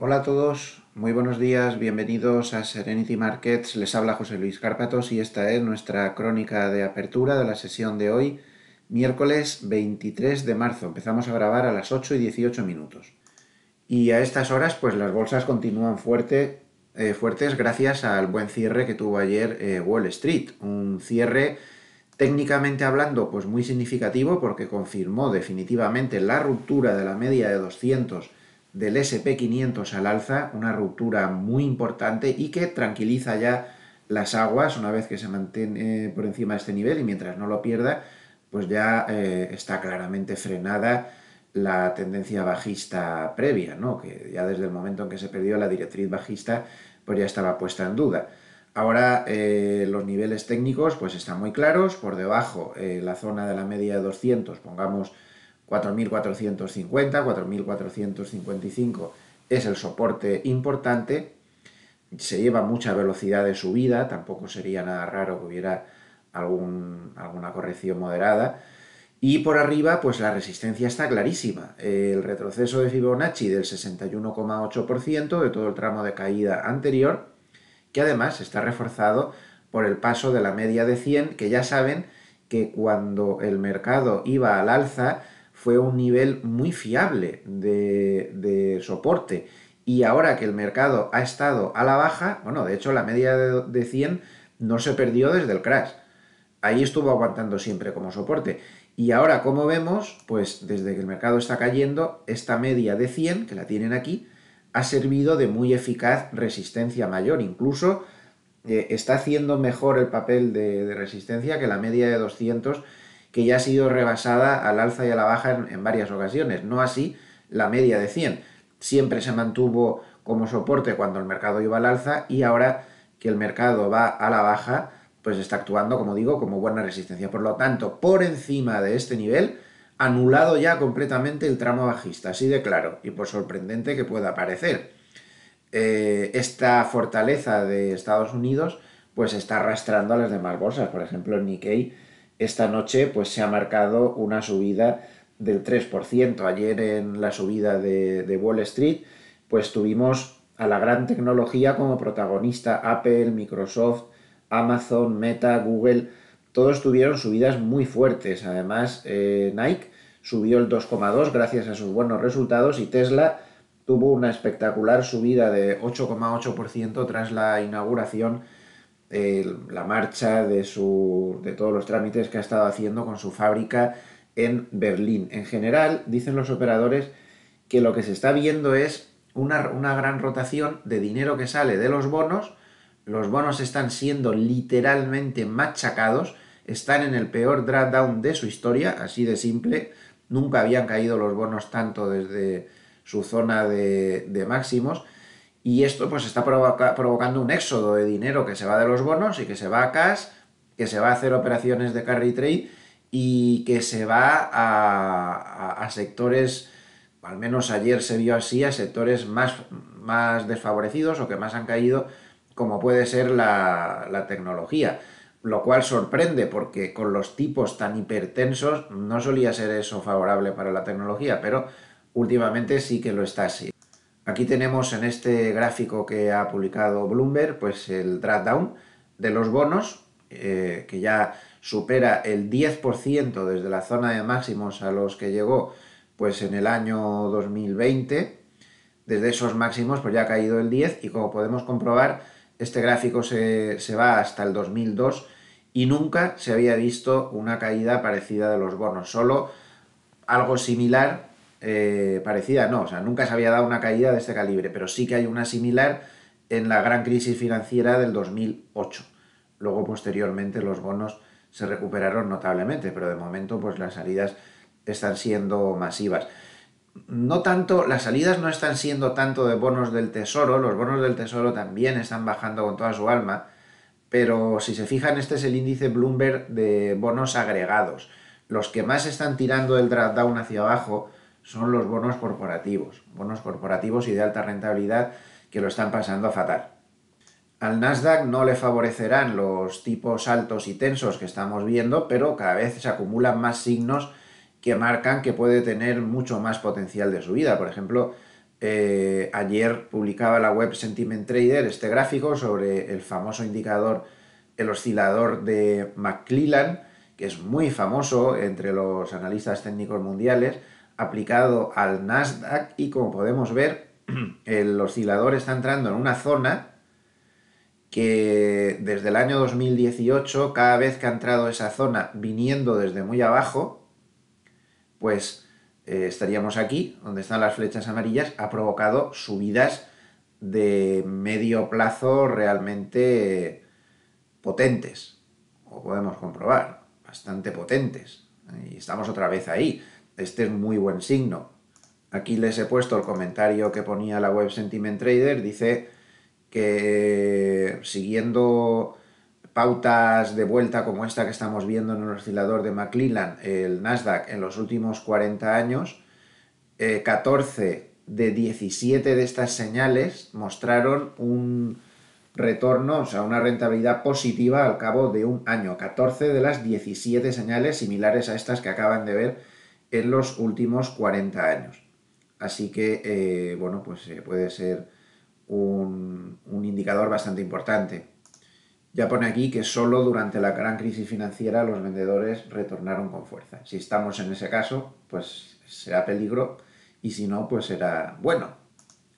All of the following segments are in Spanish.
Hola a todos, muy buenos días, bienvenidos a Serenity Markets. Les habla José Luis Cárpatos y esta es nuestra crónica de apertura de la sesión de hoy, miércoles 23 de marzo. Empezamos a grabar a las 8 y 18 minutos. Y a estas horas, pues las bolsas continúan fuerte, eh, fuertes gracias al buen cierre que tuvo ayer eh, Wall Street. Un cierre técnicamente hablando, pues muy significativo porque confirmó definitivamente la ruptura de la media de 200 del SP500 al alza, una ruptura muy importante y que tranquiliza ya las aguas una vez que se mantiene por encima de este nivel y mientras no lo pierda, pues ya eh, está claramente frenada la tendencia bajista previa, ¿no? que ya desde el momento en que se perdió la directriz bajista, pues ya estaba puesta en duda. Ahora eh, los niveles técnicos pues están muy claros, por debajo eh, la zona de la media de 200, pongamos 4.450, 4.455 es el soporte importante, se lleva mucha velocidad de subida, tampoco sería nada raro que hubiera alguna corrección moderada, y por arriba pues la resistencia está clarísima, el retroceso de Fibonacci del 61,8% de todo el tramo de caída anterior, que además está reforzado por el paso de la media de 100, que ya saben que cuando el mercado iba al alza, fue un nivel muy fiable de, soporte. Y ahora que el mercado ha estado a la baja, bueno, de hecho la media de, 100 no se perdió desde el crash. Ahí estuvo aguantando siempre como soporte. Y ahora, como vemos, pues desde que el mercado está cayendo, esta media de 100, que la tienen aquí, ha servido de muy eficaz resistencia mayor. Incluso eh, está haciendo mejor el papel de, de, resistencia que la media de 200 que ya ha sido rebasada al alza y a la baja en, varias ocasiones. No así la media de 100. Siempre se mantuvo como soporte cuando el mercado iba al alza y ahora que el mercado va a la baja, pues está actuando, como digo, como buena resistencia. Por lo tanto, por encima de este nivel, anulado ya completamente el tramo bajista, así de claro, y por sorprendente que pueda parecer. Eh, esta fortaleza de Estados Unidos, pues está arrastrando a las demás bolsas, por ejemplo, el Nikkei esta noche pues se ha marcado una subida del 3%. Ayer en la subida de, Wall Street pues tuvimos a la gran tecnología como protagonista Apple, Microsoft, Amazon, Meta, Google, todos tuvieron subidas muy fuertes. Además eh, Nike subió el 2,2 gracias a sus buenos resultados y Tesla tuvo una espectacular subida de 8,8% tras la inauguración la marcha, de, su, de todos los trámites que ha estado haciendo con su fábrica en Berlín. En general, dicen los operadores que lo que se está viendo es una, gran rotación de dinero que sale de los bonos. Los bonos están siendo literalmente machacados, están en el peor drawdown de su historia, así de simple. Nunca habían caído los bonos tanto desde su zona de máximos y esto pues está provocando un éxodo de dinero que se va de los bonos y que se va a cash, que se va a hacer operaciones de carry trade y que se va a, a, sectores, al menos ayer se vio así, a sectores más, más desfavorecidos o que más han caído, como puede ser la, la tecnología lo cual sorprende porque con los tipos tan hipertensos no solía ser eso favorable para la tecnología, pero últimamente sí que lo está así. Aquí tenemos en este gráfico que ha publicado Bloomberg, pues el down de los bonos, eh, que ya supera el 10% desde la zona de máximos a los que llegó pues en el año 2020. Desde esos máximos pues ya ha caído el 10 y como podemos comprobar, este gráfico se, se va hasta el 2002 y nunca se había visto una caída parecida de los bonos, solo algo similar eh, parecida, no, o sea, nunca se había dado una caída de este calibre, pero sí que hay una similar en la gran crisis financiera del 2008. Luego, posteriormente, los bonos se recuperaron notablemente, pero de momento, pues las salidas están siendo masivas. No tanto, las salidas no están siendo tanto de bonos del tesoro, los bonos del tesoro también están bajando con toda su alma, pero si se fijan, este es el índice Bloomberg de bonos agregados. Los que más están tirando el down hacia abajo son los bonos corporativos, bonos corporativos y de alta rentabilidad que lo están pasando fatal. Al Nasdaq no le favorecerán los tipos altos y tensos que estamos viendo, pero cada vez se acumulan más signos que marcan que puede tener mucho más potencial de subida. Por ejemplo, eh, ayer publicaba la web Sentiment Trader este gráfico sobre el famoso indicador, el oscilador de McClellan, que es muy famoso entre los analistas técnicos mundiales aplicado al Nasdaq y como podemos ver, el oscilador está entrando en una zona que desde el año 2018, cada vez que ha entrado esa zona viniendo desde muy abajo, pues eh, estaríamos aquí, donde están las flechas amarillas, ha provocado subidas de medio plazo realmente potentes, o podemos comprobar, bastante potentes. Y estamos otra vez ahí. Este es muy buen signo. Aquí les he puesto el comentario que ponía la web Sentiment Trader. Dice que siguiendo pautas de vuelta como esta que estamos viendo en el oscilador de McClellan, el Nasdaq en los últimos 40 años, 14 eh, de 17 de estas señales mostraron un retorno, o sea, una rentabilidad positiva al cabo de un año. 14 de las 17 señales similares a estas que acaban de ver en los últimos 40 años. Así que, eh, bueno, pues eh, puede ser un, indicador bastante importante. Ya pone aquí que solo durante la gran crisis financiera los vendedores retornaron con fuerza. Si estamos en ese caso, pues será peligro y si no, pues será bueno.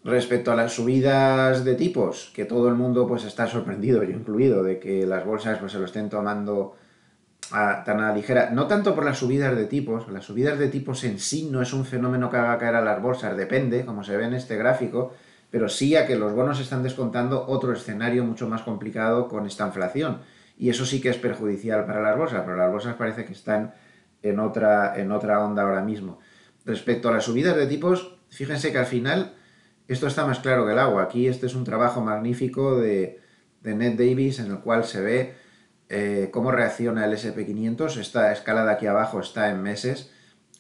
Respecto a las subidas de tipos, que todo el mundo pues está sorprendido, yo incluido, de que las bolsas pues se lo estén tomando tan a ligera, no tanto por las subidas de tipos, las subidas de tipos en sí no es un fenómeno que haga caer a las bolsas, depende, como se ve en este gráfico, pero sí a que los bonos están descontando otro escenario mucho más complicado con esta inflación. Y eso sí que es perjudicial para las bolsas, pero las bolsas parece que están en otra, en otra onda ahora mismo. Respecto a las subidas de tipos, fíjense que al final esto está más claro que el agua. Aquí este es un trabajo magnífico de, de Ned Davis en el cual se ve eh, cómo reacciona el SP500. Esta escalada de aquí abajo está en meses.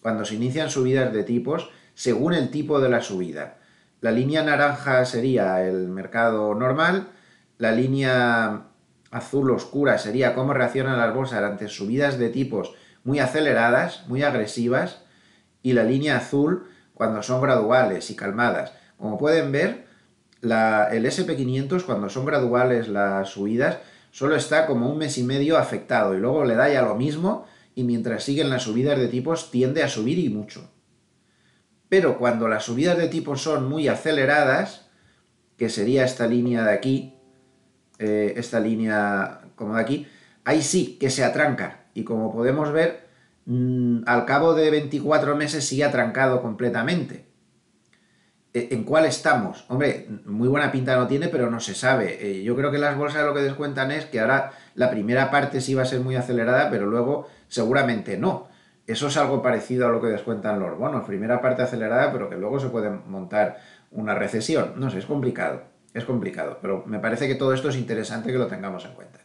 Cuando se inician subidas de tipos, según el tipo de la subida. La línea naranja sería el mercado normal, la línea azul oscura sería cómo reaccionan las bolsas ante subidas de tipos muy aceleradas, muy agresivas, y la línea azul cuando son graduales y calmadas. Como pueden ver, el SP500 cuando son graduales las subidas solo está como un mes y medio afectado y luego le da ya lo mismo y mientras siguen las subidas de tipos tiende a subir y mucho. Pero cuando las subidas de tipos son muy aceleradas, que sería esta línea de aquí, eh, esta línea como de aquí, ahí sí que se atranca y como podemos ver, mm, al cabo de 24 meses sigue atrancado completamente. Eh, ¿En cuál estamos? Hombre, muy buena pinta no tiene, pero no se sabe. Eh, yo creo que las bolsas lo que descuentan es que ahora la primera parte sí va a ser muy acelerada, pero luego seguramente no. Eso es algo parecido a lo que descuentan los bonos. Primera parte acelerada, pero que luego se puede montar una recesión. No sé, es complicado. Es complicado, pero me parece que todo esto es interesante que lo tengamos en cuenta.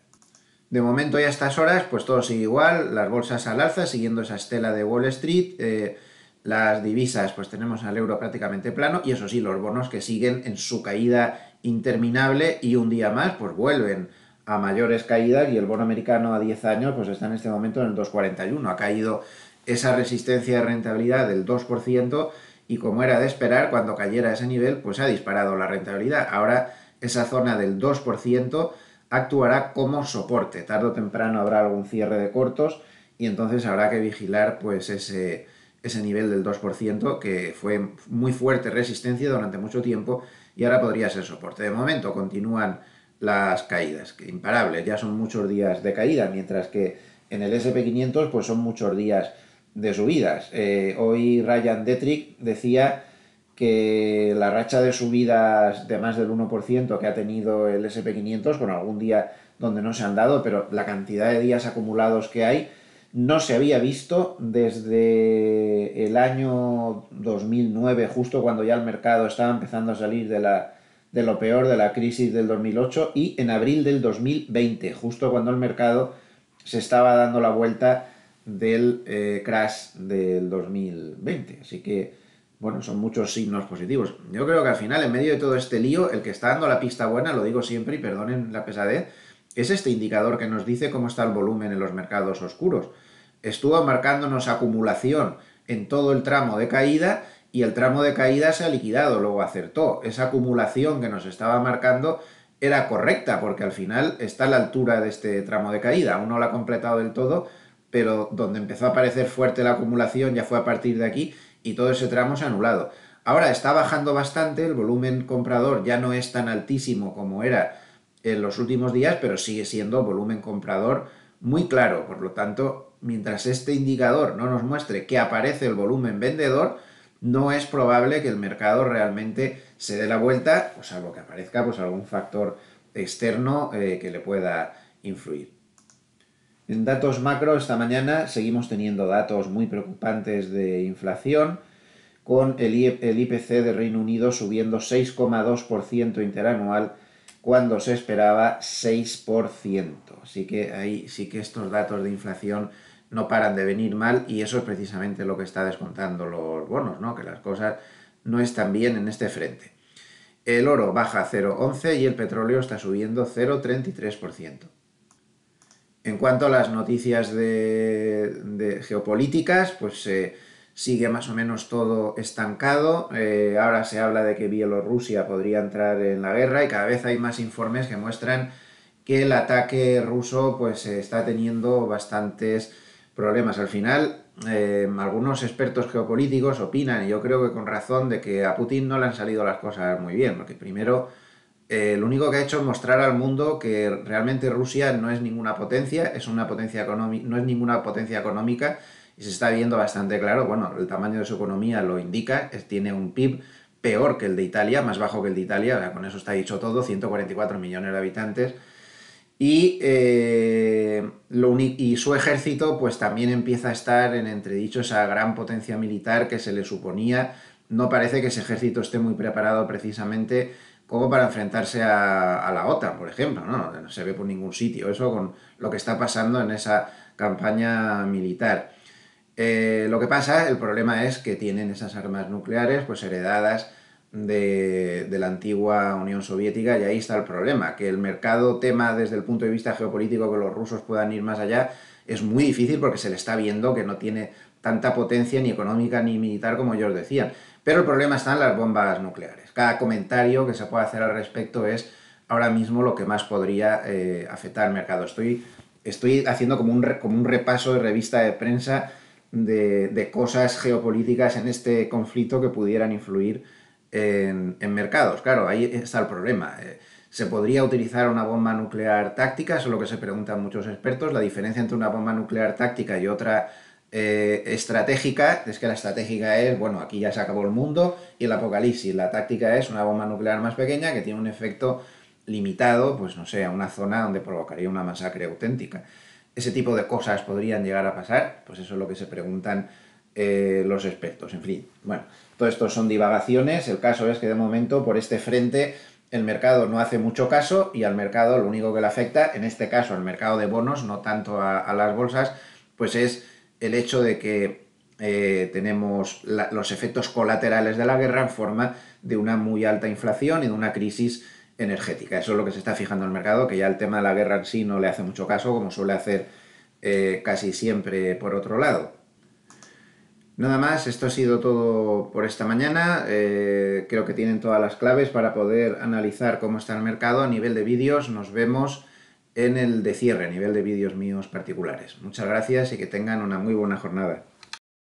De momento y a estas horas, pues todo sigue igual, las bolsas al alza, siguiendo esa estela de Wall Street. Eh, las divisas, pues tenemos al euro prácticamente plano y eso sí, los bonos que siguen en su caída interminable y un día más, pues vuelven a mayores caídas y el bono americano a 10 años pues está en este momento en el 2,41. Ha caído esa resistencia de rentabilidad del 2% y como era de esperar, cuando cayera ese nivel pues ha disparado la rentabilidad. Ahora esa zona del 2% actuará como soporte. Tarde o temprano habrá algún cierre de cortos y entonces habrá que vigilar pues ese ese nivel del 2% que fue muy fuerte resistencia durante mucho tiempo y ahora podría ser soporte. De momento continúan las caídas, que imparables, ya son muchos días de caída, mientras que en el SP500 pues son muchos días de subidas. Eh, hoy Ryan Detrick decía que la racha de subidas de más del 1% que ha tenido el SP500, con algún día donde no se han dado, pero la cantidad de días acumulados que hay, no se había visto desde el año 2009, justo cuando ya el mercado estaba empezando a salir de, la, de lo peor de la crisis del 2008 y en abril del 2020, justo cuando el mercado se estaba dando la vuelta del eh, crash del 2020. Así que, bueno, son muchos signos positivos. Yo creo que al final, en medio de todo este lío, el que está dando la pista buena, lo digo siempre y perdonen la pesadez, es este indicador que nos dice cómo está el volumen en los mercados oscuros estuvo marcándonos acumulación en todo el tramo de caída y el tramo de caída se ha liquidado, luego acertó. Esa acumulación que nos estaba marcando era correcta porque al final está a la altura de este tramo de caída. Aún no lo ha completado del todo, pero donde empezó a aparecer fuerte la acumulación ya fue a partir de aquí y todo ese tramo se ha anulado. Ahora está bajando bastante, el volumen comprador ya no es tan altísimo como era en los últimos días, pero sigue siendo volumen comprador muy claro. Por lo tanto, mientras este indicador no nos muestre que aparece el volumen vendedor, no es probable que el mercado realmente se dé la vuelta, o salvo que aparezca pues, algún factor externo eh, que le pueda influir. En datos macro, esta mañana seguimos teniendo datos muy preocupantes de inflación, con el, IPC de Reino Unido subiendo 6,2% interanual cuando se esperaba 6%. Así que ahí sí que estos datos de inflación no paran de venir mal y eso es precisamente lo que está descontando los bonos, ¿no? que las cosas no están bien en este frente. El oro baja 0,11 y el petróleo está subiendo 0,33%. En cuanto a las noticias de, geopolíticas, pues eh, sigue más o menos todo estancado. Eh, ahora se habla de que Bielorrusia podría entrar en la guerra y cada vez hay más informes que muestran que el ataque ruso pues eh, está teniendo bastantes problemas. Al final, em, algunos expertos geopolíticos opinan, y yo creo que con razón, de que a Putin no le han salido las cosas muy bien, porque primero, eh, lo único que ha hecho es mostrar al mundo que realmente Rusia no es ninguna potencia, es una potencia económica, no es ninguna potencia económica, y se está viendo bastante claro, bueno, el tamaño de su economía lo indica, tiene un PIB peor que el de Italia, más bajo que el de Italia, con eso está dicho todo, 144 millones de habitantes, y, eh, y, su ejército pues también empieza a estar en entredicho esa gran potencia militar que se le suponía. No parece que ese ejército esté muy preparado precisamente como para enfrentarse a, la OTAN, por ejemplo. ¿no? se ve por ningún sitio eso con lo que está pasando en esa campaña militar. Eh, lo que pasa, el problema es que tienen esas armas nucleares pues heredadas de, la antigua Unión Soviética y ahí está el problema, que el mercado tema desde el punto de vista geopolítico que los rusos puedan ir más allá es muy difícil porque se le está viendo que no tiene tanta potencia ni económica ni militar como ellos decían. Pero el problema está en las bombas nucleares. Cada comentario que se pueda hacer al respecto es ahora mismo lo que más podría eh, afectar al mercado. Estoy, estoy haciendo como un, como un repaso de revista de prensa de, de, cosas geopolíticas en este conflicto que pudieran influir en, mercados. Claro, ahí está el problema. Eh, ¿Se podría utilizar una bomba nuclear táctica? Eso es lo que se preguntan muchos expertos. La diferencia entre una bomba nuclear táctica y otra eh, estratégica es que la estratégica es, bueno, aquí ya se acabó el mundo y el apocalipsis. La táctica es una bomba nuclear más pequeña que tiene un efecto limitado, pues no sé, a una zona donde provocaría una masacre auténtica. ¿Ese tipo de cosas podrían llegar a pasar? Pues eso es lo que se preguntan eh, los expertos, en fin. Bueno, todo esto son divagaciones, el caso es que de momento por este frente el mercado no hace mucho caso y al mercado lo único que le afecta, en este caso al mercado de bonos, no tanto a, las bolsas, pues es el hecho de que eh, tenemos los efectos colaterales de la guerra en forma de una muy alta inflación y de una crisis energética. Eso es lo que se está fijando el mercado, que ya el tema de la guerra en sí no le hace mucho caso, como suele hacer eh, casi siempre por otro lado. Nada más, esto ha sido todo por esta mañana. Eh, creo que tienen todas las claves para poder analizar cómo está el mercado a nivel de vídeos. Nos vemos en el de cierre, a nivel de vídeos míos particulares. Muchas gracias y que tengan una muy buena jornada.